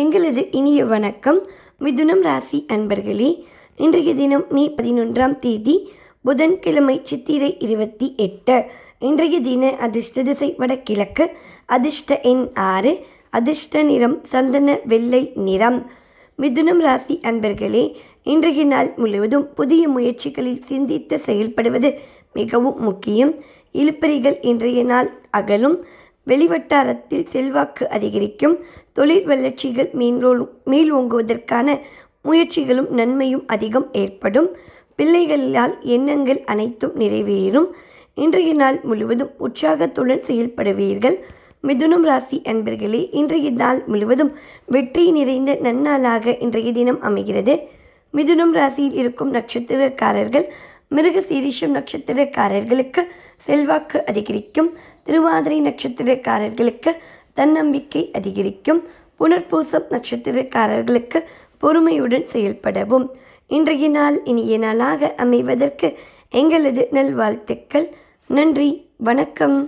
எங்களது இனிய வணக்கம் மிதுனம் ராசி அன்பர்களே இன்றைய தினம் மே பதினொன்றாம் தேதி புதன்கிழமை சித்திரை இருபத்தி எட்டு இன்றைய தின அதிர்ஷ்ட திசை வடகிழக்கு அதிர்ஷ்ட எண் ஆறு அதிர்ஷ்ட நிறம் சந்தன வெள்ளை நிறம் மிதுனம் ராசி அன்பர்களே இன்றைய நாள் முழுவதும் புதிய முயற்சிகளில் சிந்தித்து செயல்படுவது மிகவும் முக்கியம் இழுப்பறிகள் இன்றைய நாள் அகலும் வெளிவட்டாரத்தில் செல்வாக்கு அதிகரிக்கும் தொழில் வளர்ச்சிகள் மேலோலும் மேல் ஓங்குவதற்கான முயற்சிகளும் நன்மையும் அதிகம் ஏற்படும் பிள்ளைகளால் எண்ணங்கள் அனைத்தும் நிறைவேறும் இன்றைய நாள் முழுவதும் உற்சாகத்துடன் செயல்படுவீர்கள் மிதுனம் ராசி அன்பர்களே இன்றைய நாள் முழுவதும் வெற்றி நிறைந்த நன்னாளாக இன்றைய தினம் அமைகிறது மிதுனம் ராசியில் இருக்கும் நட்சத்திரக்காரர்கள் மிருக சீரிஷம் நட்சத்திரக்காரர்களுக்கு செல்வாக்கு அதிகரிக்கும் திருவாதிரை நட்சத்திரக்காரர்களுக்கு தன்னம்பிக்கை அதிகரிக்கும் புனர்பூசம் நட்சத்திரக்காரர்களுக்கு பொறுமையுடன் செயல்படவும் இன்றைய நாள் இனிய நாளாக அமைவதற்கு எங்களது நல்வாழ்த்துக்கள் நன்றி வணக்கம்